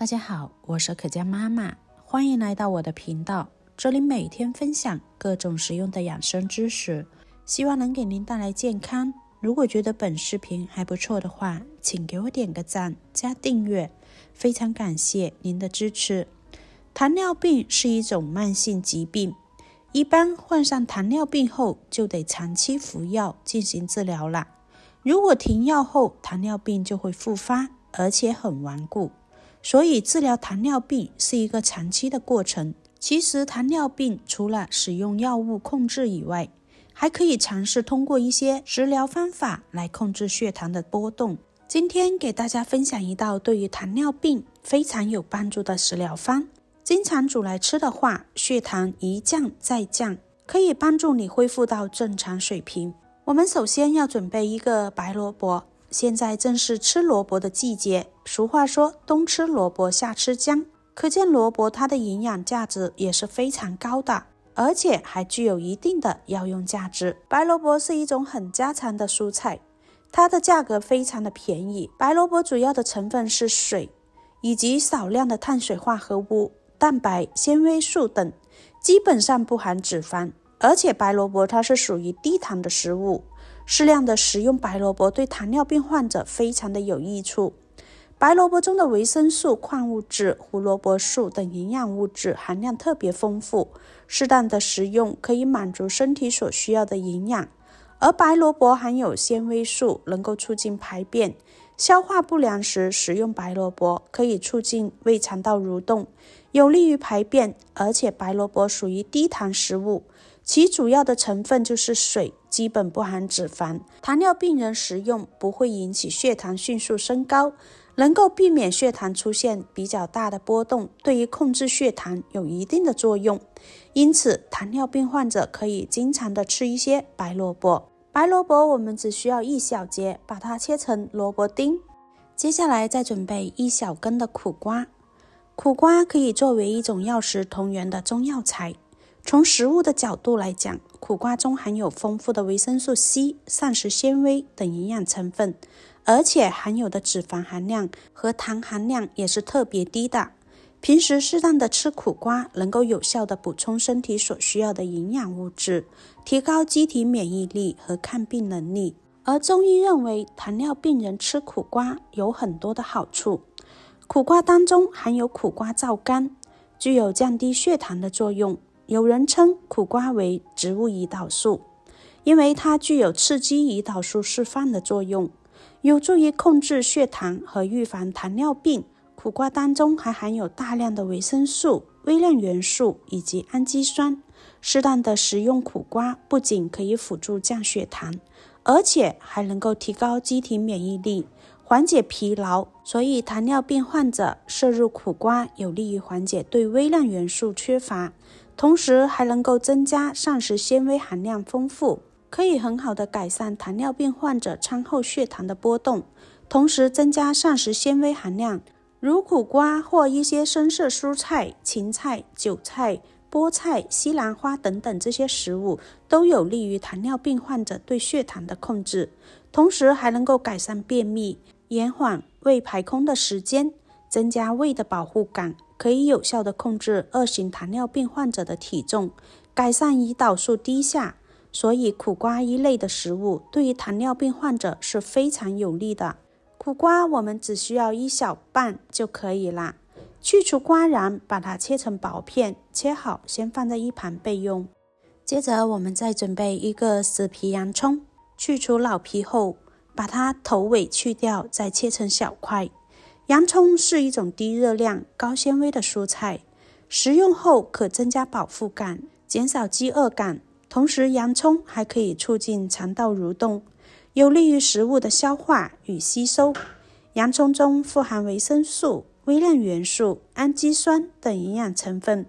大家好，我是可嘉妈妈，欢迎来到我的频道。这里每天分享各种实用的养生知识，希望能给您带来健康。如果觉得本视频还不错的话，请给我点个赞加订阅，非常感谢您的支持。糖尿病是一种慢性疾病，一般患上糖尿病后就得长期服药进行治疗了。如果停药后，糖尿病就会复发，而且很顽固。所以，治疗糖尿病是一个长期的过程。其实，糖尿病除了使用药物控制以外，还可以尝试通过一些食疗方法来控制血糖的波动。今天给大家分享一道对于糖尿病非常有帮助的食疗方，经常煮来吃的话，血糖一降再降，可以帮助你恢复到正常水平。我们首先要准备一个白萝卜。现在正是吃萝卜的季节，俗话说冬吃萝卜夏吃姜，可见萝卜它的营养价值也是非常高的，而且还具有一定的药用价值。白萝卜是一种很家常的蔬菜，它的价格非常的便宜。白萝卜主要的成分是水，以及少量的碳水化合物、蛋白、纤维素等，基本上不含脂肪，而且白萝卜它是属于低糖的食物。适量的食用白萝卜对糖尿病患者非常的有益处。白萝卜中的维生素、矿物质、胡萝卜素等营养物质含量特别丰富，适当的食用可以满足身体所需要的营养。而白萝卜含有纤维素，能够促进排便。消化不良时食用白萝卜可以促进胃肠道蠕动。有利于排便，而且白萝卜属于低糖食物，其主要的成分就是水，基本不含脂肪。糖尿病人食用不会引起血糖迅速升高，能够避免血糖出现比较大的波动，对于控制血糖有一定的作用。因此，糖尿病患者可以经常的吃一些白萝卜。白萝卜我们只需要一小节，把它切成萝卜丁，接下来再准备一小根的苦瓜。苦瓜可以作为一种药食同源的中药材。从食物的角度来讲，苦瓜中含有丰富的维生素 C、膳食纤维等营养成分，而且含有的脂肪含量和糖含量也是特别低的。平时适当的吃苦瓜，能够有效的补充身体所需要的营养物质，提高机体免疫力和抗病能力。而中医认为，糖尿病人吃苦瓜有很多的好处。苦瓜当中含有苦瓜皂苷，具有降低血糖的作用。有人称苦瓜为“植物胰岛素”，因为它具有刺激胰岛素释放的作用，有助于控制血糖和预防糖尿病。苦瓜当中还含有大量的维生素、微量元素以及氨基酸。适当的食用苦瓜，不仅可以辅助降血糖，而且还能够提高机体免疫力。缓解疲劳，所以糖尿病患者摄入苦瓜有利于缓解对微量元素缺乏，同时还能够增加膳食纤维含量，丰富可以很好的改善糖尿病患者餐后血糖的波动，同时增加膳食纤维含量，如苦瓜或一些深色蔬菜，芹菜、韭菜、菠菜、西兰花等等这些食物都有利于糖尿病患者对血糖的控制，同时还能够改善便秘。延缓胃排空的时间，增加胃的保护感，可以有效的控制二型糖尿病患者的体重，改善胰岛素低下。所以苦瓜一类的食物对于糖尿病患者是非常有利的。苦瓜我们只需要一小半就可以了，去除瓜瓤，把它切成薄片，切好先放在一旁备用。接着我们再准备一个死皮洋葱，去除老皮后。把它头尾去掉，再切成小块。洋葱是一种低热量、高纤维的蔬菜，食用后可增加饱腹感，减少饥饿感。同时，洋葱还可以促进肠道蠕动，有利于食物的消化与吸收。洋葱中富含维生素、微量元素、氨基酸等营养成分，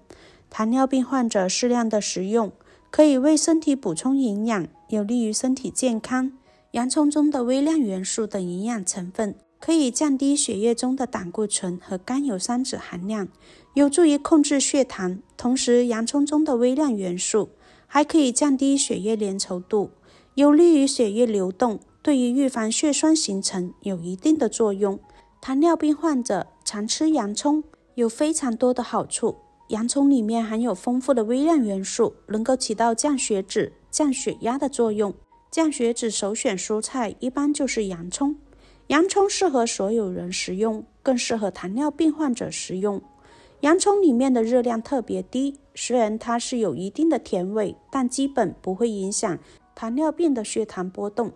糖尿病患者适量的食用，可以为身体补充营养，有利于身体健康。洋葱中的微量元素等营养成分，可以降低血液中的胆固醇和甘油三酯含量，有助于控制血糖。同时，洋葱中的微量元素还可以降低血液粘稠度，有利于血液流动，对于预防血栓形成有一定的作用。糖尿病患者常吃洋葱有非常多的好处。洋葱里面含有丰富的微量元素，能够起到降血脂、降血压的作用。降血脂首选蔬菜一般就是洋葱，洋葱适合所有人食用，更适合糖尿病患者食用。洋葱里面的热量特别低，虽然它是有一定的甜味，但基本不会影响糖尿病的血糖波动。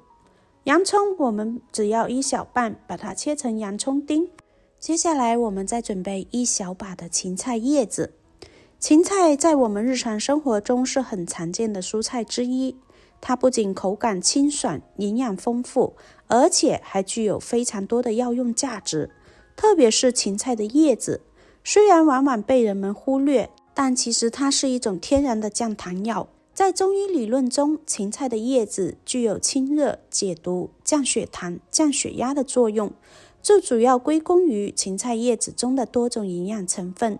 洋葱我们只要一小半，把它切成洋葱丁。接下来我们再准备一小把的芹菜叶子，芹菜在我们日常生活中是很常见的蔬菜之一。它不仅口感清爽、营养丰富，而且还具有非常多的药用价值。特别是芹菜的叶子，虽然往往被人们忽略，但其实它是一种天然的降糖药。在中医理论中，芹菜的叶子具有清热、解毒、降血糖、降血压的作用。这主要归功于芹菜叶子中的多种营养成分，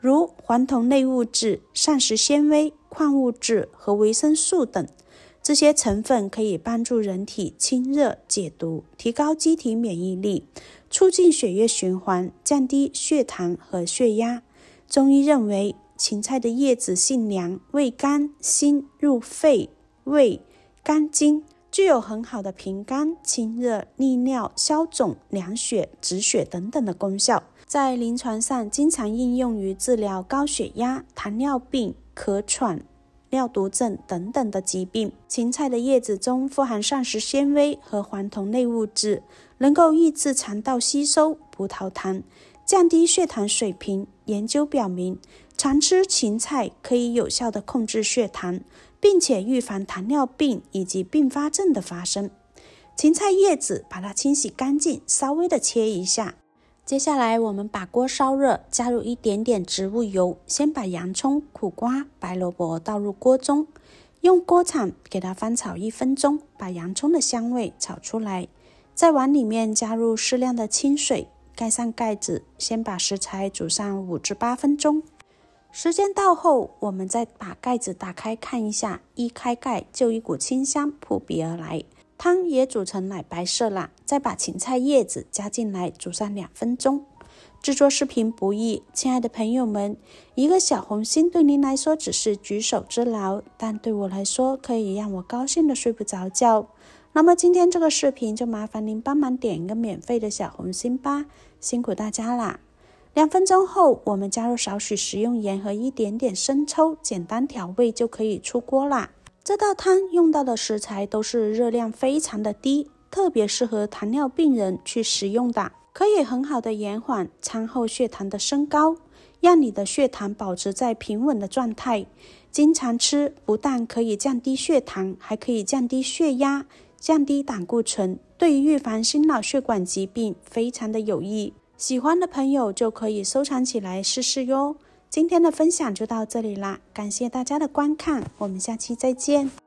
如黄酮类物质、膳食纤维、矿物质和维生素等。这些成分可以帮助人体清热解毒，提高机体免疫力，促进血液循环，降低血糖和血压。中医认为，芹菜的叶子性凉，味甘辛，入肺、胃、肝经，具有很好的平肝、清热、利尿、消肿、凉血、止血等等的功效。在临床上，经常应用于治疗高血压、糖尿病、咳喘。尿毒症等等的疾病。芹菜的叶子中富含膳食纤维和黄酮类物质，能够抑制肠道吸收葡萄糖，降低血糖水平。研究表明，常吃芹菜可以有效的控制血糖，并且预防糖尿病以及并发症的发生。芹菜叶子，把它清洗干净，稍微的切一下。接下来，我们把锅烧热，加入一点点植物油，先把洋葱、苦瓜、白萝卜倒入锅中，用锅铲给它翻炒一分钟，把洋葱的香味炒出来。再往里面加入适量的清水，盖上盖子，先把食材煮上五至八分钟。时间到后，我们再把盖子打开看一下，一开盖就一股清香扑鼻而来。汤也煮成奶白色了，再把芹菜叶子加进来煮上两分钟。制作视频不易，亲爱的朋友们，一个小红心对您来说只是举手之劳，但对我来说可以让我高兴的睡不着觉。那么今天这个视频就麻烦您帮忙点一个免费的小红心吧，辛苦大家了。两分钟后，我们加入少许食用盐和一点点生抽，简单调味就可以出锅了。这道汤用到的食材都是热量非常的低，特别适合糖尿病人去食用的，可以很好的延缓餐后血糖的升高，让你的血糖保持在平稳的状态。经常吃不但可以降低血糖，还可以降低血压、降低胆固醇，对于预防心脑血管疾病非常的有益。喜欢的朋友就可以收藏起来试试哟。今天的分享就到这里啦，感谢大家的观看，我们下期再见。